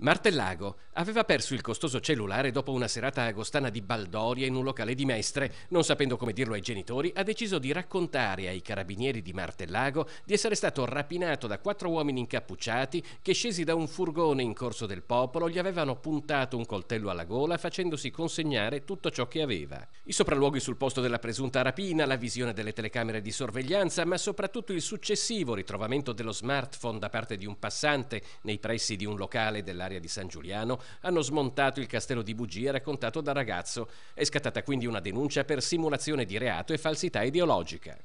Martellago aveva perso il costoso cellulare dopo una serata agostana di baldoria in un locale di Mestre. Non sapendo come dirlo ai genitori, ha deciso di raccontare ai carabinieri di Martellago di essere stato rapinato da quattro uomini incappucciati che, scesi da un furgone in corso del popolo, gli avevano puntato un coltello alla gola facendosi consegnare tutto ciò che aveva. I sopralluoghi sul posto della presunta rapina, la visione delle telecamere di sorveglianza, ma soprattutto il successivo ritrovamento dello smartphone da parte di un passante nei pressi di un locale della dell'area di San Giuliano hanno smontato il castello di bugie raccontato da ragazzo. È scattata quindi una denuncia per simulazione di reato e falsità ideologica.